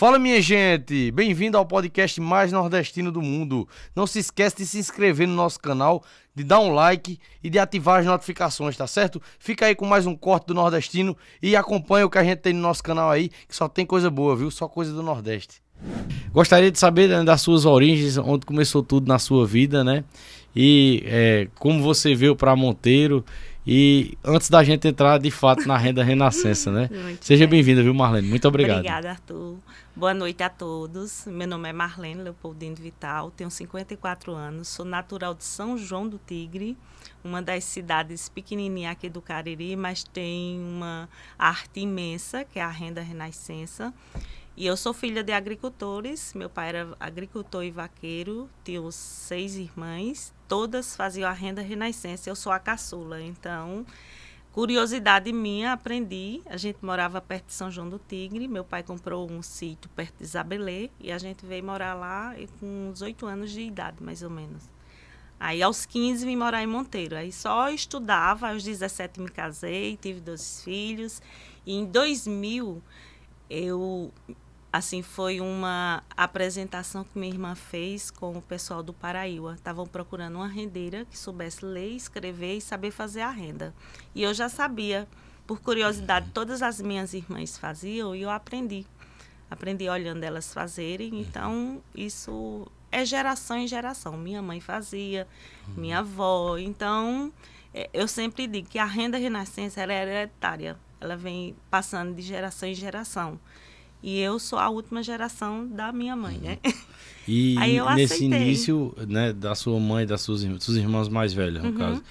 Fala minha gente, bem-vindo ao podcast mais nordestino do mundo. Não se esquece de se inscrever no nosso canal, de dar um like e de ativar as notificações, tá certo? Fica aí com mais um corte do nordestino e acompanha o que a gente tem no nosso canal aí, que só tem coisa boa, viu? Só coisa do Nordeste. Gostaria de saber né, das suas origens, onde começou tudo na sua vida, né? E é, como você veio para Monteiro e antes da gente entrar de fato na renda renascença, né? Muito Seja bem-vinda, viu, Marlene? Muito obrigado. Obrigada, Arthur. Boa noite a todos. Meu nome é Marlene Leopoldino Vital, tenho 54 anos, sou natural de São João do Tigre, uma das cidades pequenininhas aqui do Cariri, mas tem uma arte imensa, que é a renda renascença. E eu sou filha de agricultores, meu pai era agricultor e vaqueiro, tinha seis irmãs, todas faziam a renda renascença, eu sou a caçula, então curiosidade minha, aprendi. A gente morava perto de São João do Tigre. Meu pai comprou um sítio perto de Isabelê e a gente veio morar lá com uns oito anos de idade, mais ou menos. Aí, aos 15, vim morar em Monteiro. Aí só estudava, aos 17 me casei, tive dois filhos. E em 2000, eu assim foi uma apresentação que minha irmã fez com o pessoal do Paraíba. Estavam procurando uma rendeira que soubesse ler, escrever e saber fazer a renda. E eu já sabia, por curiosidade, uhum. todas as minhas irmãs faziam e eu aprendi. Aprendi olhando elas fazerem, uhum. então isso é geração em geração. Minha mãe fazia, uhum. minha avó. Então, é, eu sempre digo que a renda renascença é hereditária. Ela vem passando de geração em geração. E eu sou a última geração da minha mãe, né? Uhum. E nesse aceitei. início, né, da sua mãe, das suas, suas irmãs mais velhas, no uhum. caso,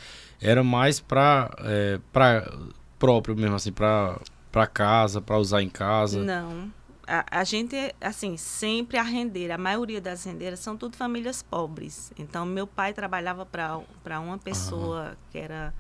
era mais para é, eh, para próprio mesmo assim, para para casa, para usar em casa. Não. A, a, gente, assim, sempre a rendeira, a maioria das rendeiras são tudo famílias pobres. Então, meu pai trabalhava para uma pessoa uhum. que era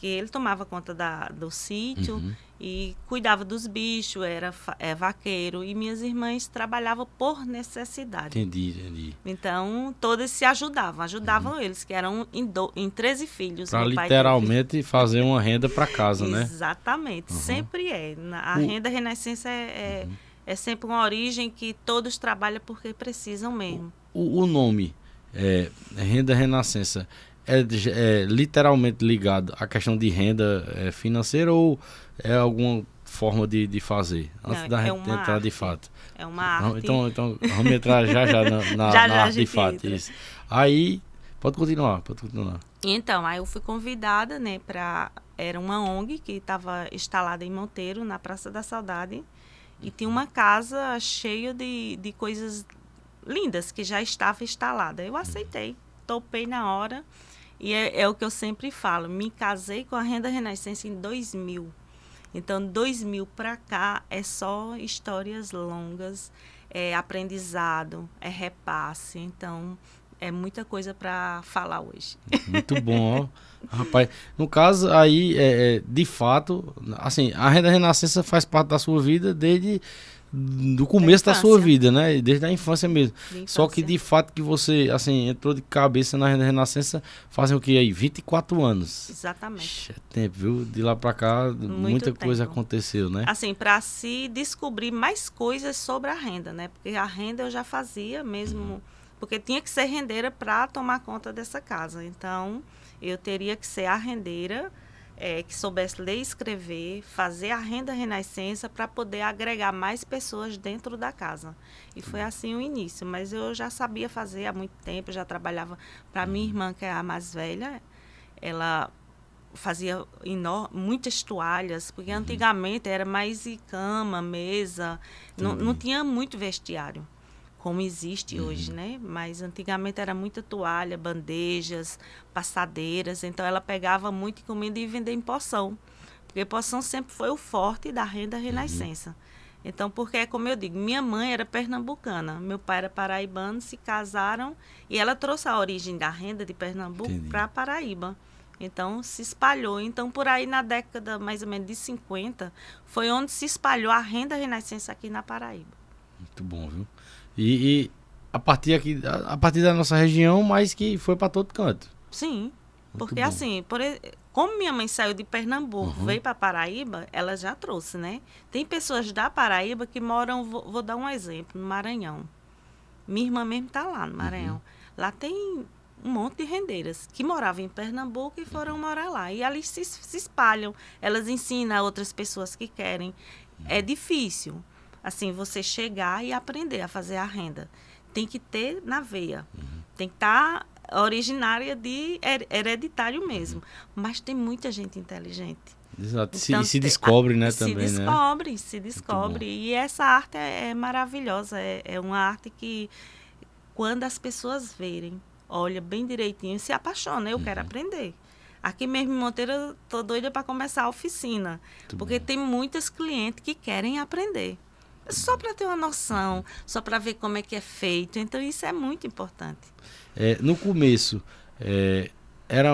que ele tomava conta da, do sítio uhum. e cuidava dos bichos, era é, vaqueiro. E minhas irmãs trabalhavam por necessidade. Entendi, entendi. Então, todas se ajudavam, ajudavam uhum. eles, que eram em, do, em 13 filhos. Para literalmente fazer uma renda para casa, né? Exatamente, uhum. sempre é. A renda renascença é, é, uhum. é, sempre uma origem que todos trabalham porque precisam mesmo. O, o nome, é, Renda Renascença, é, é literalmente ligado à questão de renda é, financeira ou é alguma forma de, de fazer antes Não, da é gente entrar arte. de fato. É uma arte. Então, então vamos entrar já já na, na, já, na já arte de fato. Isso. Aí, pode continuar, pode continuar. Então, aí eu fui convidada, né, para era uma ONG que estava instalada em Monteiro, na Praça da Saudade, e tinha uma casa cheia de, de coisas lindas que já estava instalada. Eu aceitei, topei na hora. E é, é, o que eu sempre falo, me casei com a renda renascença em 2000. Então, 2000 para cá é só histórias longas, é aprendizado, é repasse. Então, é muita coisa para falar hoje. Muito bom, ó. rapaz. No caso, aí, é, é, de fato, assim, a renda renascença faz parte da sua vida desde do começo da, da, sua vida, né? Desde a infância mesmo. Só que de fato que você, assim, entrou de cabeça na Renascença fazem o que aí? 24 anos. Exatamente. É tempo, viu? De lá pra cá, Muito muita tempo. coisa aconteceu, né? Assim, para se descobrir mais coisas sobre a renda, né? Porque a renda eu já fazia mesmo, uhum. porque tinha que ser rendeira para tomar conta dessa casa. Então, eu teria que ser a rendeira é, que soubesse ler e escrever, fazer a renda renascença para poder agregar mais pessoas dentro da casa. E foi uhum. assim o início. Mas eu já sabia fazer há muito tempo, já trabalhava para minha uhum. irmã, que é a mais velha, ela fazia muitas toalhas, porque uhum. antigamente era mais cama, mesa, não, não tinha muito vestiário como existe uhum. hoje, né? Mas antigamente era muita toalha, bandejas, passadeiras. Então ela pegava muito comida e vendia em poção, Porque poção sempre foi o forte da renda uhum. renascença. Uhum. Então, porque, é como eu digo, minha mãe era pernambucana, meu pai era paraibano, se casaram e ela trouxe a origem da renda de Pernambuco para Paraíba. Então se espalhou. Então, por aí na década mais ou menos de 50, foi onde se espalhou a renda renascença aqui na Paraíba. Muito bom, viu? E, e a partir aqui, a, partir da nossa região, mas que foi para todo canto. Sim. Muito porque bom. assim, por, como minha mãe saiu de Pernambuco, uhum. veio para Paraíba, ela já trouxe, né? Tem pessoas da Paraíba que moram, vou, vou dar um exemplo, no Maranhão. Minha irmã mesmo tá lá no uhum. Maranhão. Uhum. Lá tem um monte de rendeiras que moravam em Pernambuco e foram uhum. morar lá. E elas se, se espalham, elas ensinam a outras pessoas que querem. É uhum. difícil, assim, você chegar e aprender a fazer a renda. Tem que ter na veia. Uhum. Tem que estar tá originária de hereditário mesmo. Uhum. Mas tem muita gente inteligente. Exato. Então, e se então, descobre, né, se também, descobre, né? Se descobre, se descobre. E essa arte é, é maravilhosa. É, é, uma arte que, quando as pessoas verem, olha bem direitinho e se apaixona. Eu uhum. quero aprender. Aqui mesmo em Monteiro, eu tô doida para começar a oficina. Muito porque bom. tem muitas clientes que querem aprender só para ter uma noção, só para ver como é que é feito. Então isso é muito importante. É, no começo é, era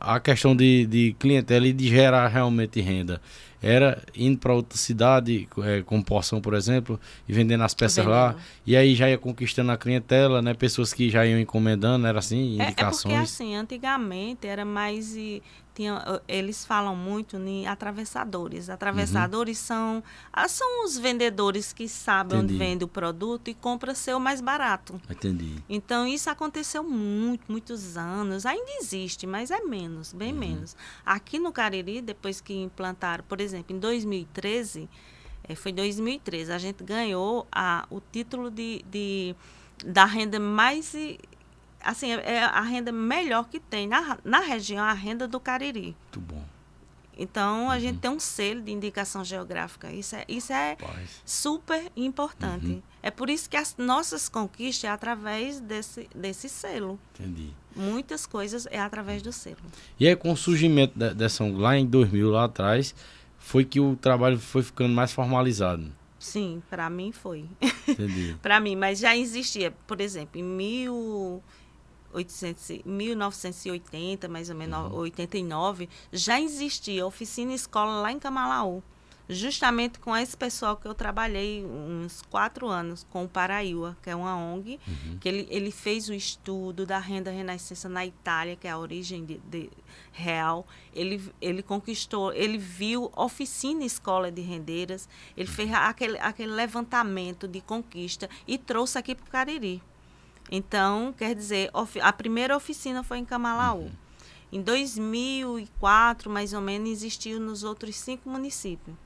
a questão de, de clientela e de gerar realmente renda era indo para outra cidade, é, com porção, por exemplo, e vendendo as peças vendendo. lá. E aí já ia conquistando a clientela, né? Pessoas que já iam encomendando, era assim, indicações. É, é porque assim, antigamente era mais. E, tinha, eles falam muito em atravessadores. Atravessadores uhum. são, ah, são os vendedores que sabem Entendi. onde vende o produto e compra seu mais barato. Entendi. Então isso aconteceu muito, muitos anos. Ainda existe, mas é menos, bem uhum. menos. Aqui no Cariri, depois que implantaram, por exemplo, exemplo, em 2013, é, foi 2013, a gente ganhou a, o título de, de da renda mais. Assim, é, é a renda melhor que tem na, na região, a renda do Cariri. Muito bom. Então, a uhum. gente tem um selo de indicação geográfica. Isso é, isso é super importante. Uhum. É por isso que as nossas conquistas é através desse, desse selo. Entendi. Muitas coisas é através do selo. E aí, é com o surgimento dessa lá em 2000, lá atrás, foi que o trabalho foi ficando mais formalizado. Sim, para mim foi. para mim, mas já existia, por exemplo, em 1800, 1980, mais ou menos, uhum. 89, já existia oficina escola lá em Camalaú justamente com esse pessoal que eu trabalhei uns quatro anos, com o Paraíba, que é uma ONG, uhum. que ele, ele fez o estudo da renda renascença na Itália, que é a origem de, de, real. Ele, ele conquistou, ele viu oficina escola de rendeiras, ele fez uhum. aquele, aquele levantamento de conquista e trouxe aqui para o Cariri. Então, quer dizer, a primeira oficina foi em Camalaú. Uhum. Em 2004, mais ou menos, existiu nos outros cinco municípios.